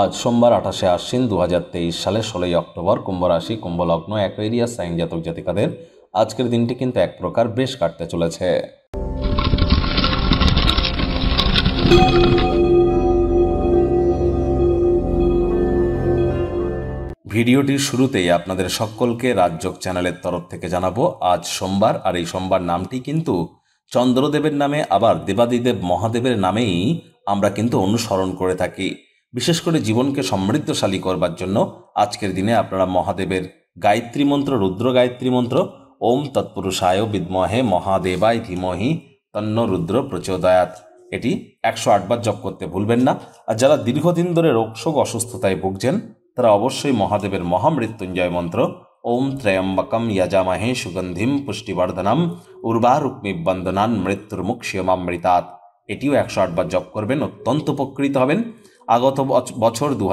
আজ সোমবার আঠাশে আশ্বিন দু সালে ষোলোই অক্টোবর কুম্ভরাশি কুম্ভলগ্ন এক এরিয়া সাইন জাতক জাতিকাদের আজকের দিনটি কিন্তু এক প্রকার বেশ কাটতে চলেছে ভিডিওটির শুরুতেই আপনাদের সকলকে রাজযোগ চ্যানেলের তরফ থেকে জানাবো আজ সোমবার আর এই সোমবার নামটি কিন্তু চন্দ্রদেবের নামে আবার দেবাদিদেব মহাদেবের নামেই আমরা কিন্তু অনুসরণ করে থাকি বিশেষ করে জীবনকে সমৃদ্ধশালী করবার জন্য আজকের দিনে আপনারা মহাদেবের গায়ত্রী মন্ত্র রুদ্র গায়ত্রী মন্ত্র ওম তৎপুরুষায় বিদ্মহে মহাদেবায় ধীমহি তন্ন রুদ্র প্রচোদয়াত এটি একশো আটবার জপ করতে ভুলবেন না আর যারা দীর্ঘদিন ধরে রোগশোক অসুস্থতায় ভুগছেন তারা অবশ্যই মহাদেবের মহামৃত্যুঞ্জয় মন্ত্র ওম ত্রয়ম্বকম ইয়াজামাহে সুগন্ধিম পুষ্টিবর্ধনম মুখ শিয়মামৃতাত এটিও একশো আটবার জপ করবেন অত্যন্ত উপকৃত হবেন আগত বছর দু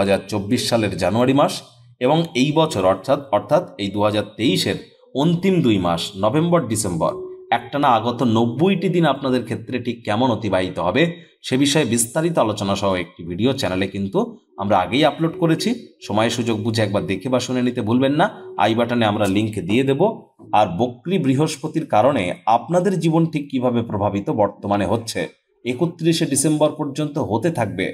সালের জানুয়ারি মাস এবং এই বছর অর্থাৎ অর্থাৎ এই দু হাজার অন্তিম দুই মাস নভেম্বর ডিসেম্বর একটানা আগত নব্বইটি দিন আপনাদের ক্ষেত্রে ঠিক কেমন অতিবাহিত হবে সে বিষয়ে বিস্তারিত আলোচনা সহ একটি ভিডিও চ্যানেলে কিন্তু আমরা আগেই আপলোড করেছি সময় সুযোগ বুঝে একবার দেখে বা শুনে নিতে ভুলবেন না আই বাটনে আমরা লিঙ্ক দিয়ে দেব আর বক্রি বৃহস্পতির কারণে আপনাদের জীবন ঠিক কীভাবে প্রভাবিত বর্তমানে হচ্ছে একত্রিশে ডিসেম্বর পর্যন্ত হতে থাকবে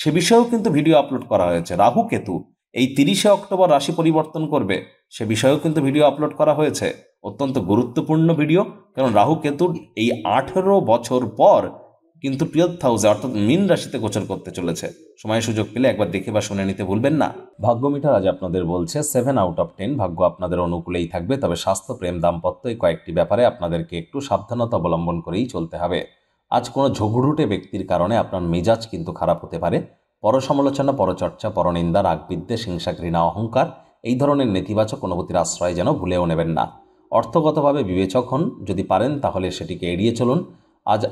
সে বিষয়েও কিন্তু ভিডিও আপলোড করা হয়েছে রাহু কেতু এই তিরিশে অক্টোবর রাশি পরিবর্তন করবে সে বিষয়েও কিন্তু ভিডিও আপলোড করা হয়েছে অত্যন্ত গুরুত্বপূর্ণ ভিডিও কারণ রাহু কেতুর এই আঠেরো বছর পর কিন্তু টুয়েলভ হাউসে অর্থাৎ মিন রাশিতে গোচর করতে চলেছে সময় সুযোগ পেলে একবার দেখে বা শুনে নিতে ভুলবেন না ভাগ্য মিটার আজ আপনাদের বলছে সেভেন আউট অফ টেন ভাগ্য আপনাদের অনুকূলেই থাকবে তবে স্বাস্থ্য প্রেম দাম্পত্য এই কয়েকটি ব্যাপারে আপনাদেরকে একটু সাবধানতা অবলম্বন করেই চলতে হবে আজ কোনো ঝগড়ুটে ব্যক্তির কারণে আপনার মেজাজ কিন্তু খারাপ হতে পারে পরসমালোচনা পরচর্চা পরনিন্দা রাগবিদ্বেষ হিংসা ঘৃণা অহংকার এই ধরনের নেতিবাচক অনুভূতির আশ্রয় যেন ভুলেও নেবেন না অর্থগতভাবে বিবেচক হন যদি পারেন তাহলে সেটিকে এড়িয়ে চলুন আজ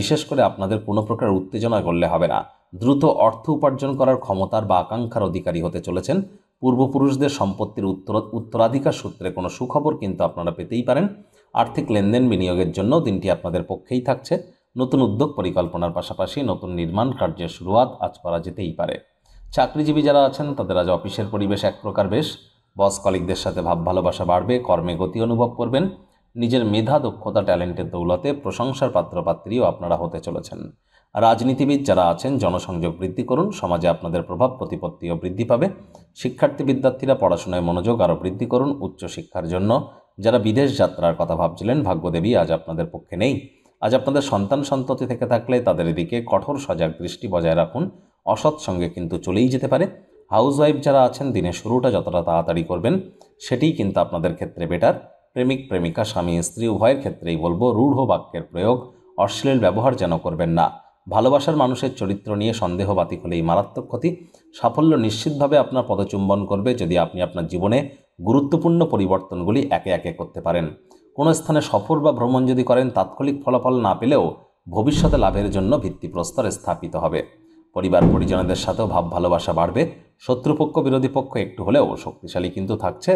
বিশেষ করে আপনাদের কোনো প্রকার উত্তেজনা করলে হবে না দ্রুত অর্থ উপার্জন করার ক্ষমতার বা আকাঙ্ক্ষার অধিকারী হতে চলেছেন পূর্বপুরুষদের সম্পত্তির উত্তর উত্তরাধিকার সূত্রে কোনো সুখবর কিন্তু আপনারা পেতেই পারেন আর্থিক লেনদেন বিনিয়োগের জন্য দিনটি আপনাদের পক্ষেই থাকছে নতুন উদ্যোগ পরিকল্পনার পাশাপাশি নতুন নির্মাণ কার্যের শুরুয়াত আজ করা যেতেই পারে চাকরিজীবী যারা আছেন তাদের আজ অফিসের পরিবেশ এক প্রকার বেশ বস কলিকদের সাথে ভাব ভালোবাসা বাড়বে কর্মে গতি অনুভব করবেন নিজের মেধা দক্ষতা ট্যালেন্টের দৌলতে প্রশংসার পাত্রপাত্রীও আপনারা হতে চলেছেন রাজনীতিবিদ যারা আছেন জনসংযোগ বৃদ্ধি করুন সমাজে আপনাদের প্রভাব প্রতিপত্তিও বৃদ্ধি পাবে শিক্ষার্থী বিদ্যার্থীরা পড়াশোনায় মনোযোগ আরও বৃদ্ধি করুন উচ্চশিক্ষার জন্য যারা বিদেশ যাত্রার কথা ভাবছিলেন ভাগ্যদেবী আজ আপনাদের পক্ষে নেই আজ আপনাদের সন্তান সন্ততি থেকে থাকলে তাদের দিকে কঠোর সজাগ দৃষ্টি বজায় রাখুন অসৎ সঙ্গে কিন্তু চলেই যেতে পারে হাউসওয়াইফ যারা আছেন দিনের শুরুটা যতটা তাড়াতাড়ি করবেন সেটিই কিন্তু আপনাদের ক্ষেত্রে বেটার প্রেমিক প্রেমিকা স্বামী স্ত্রী উভয়ের ক্ষেত্রেই বলবো রূঢ় বাক্যের প্রয়োগ অশ্লীল ব্যবহার যেন করবেন না ভালোবাসার মানুষের চরিত্র নিয়ে সন্দেহ বাতিক হলেই মারাত্মক ক্ষতি সাফল্য নিশ্চিতভাবে আপনার পদচুম্বন করবে যদি আপনি আপনার জীবনে গুরুত্বপূর্ণ পরিবর্তনগুলি একে একে করতে পারেন কোনো স্থানে সফর বা ভ্রমণ যদি করেন তাৎক্ষণিক ফলাফল না পেলেও ভবিষ্যতে লাভের জন্য ভিত্তিপ্রস্তর স্থাপিত হবে পরিবার পরিজনদের সাথেও ভাব ভালোবাসা বাড়বে শত্রুপক্ষ বিরোধী পক্ষ একটু হলেও শক্তিশালী কিন্তু থাকছে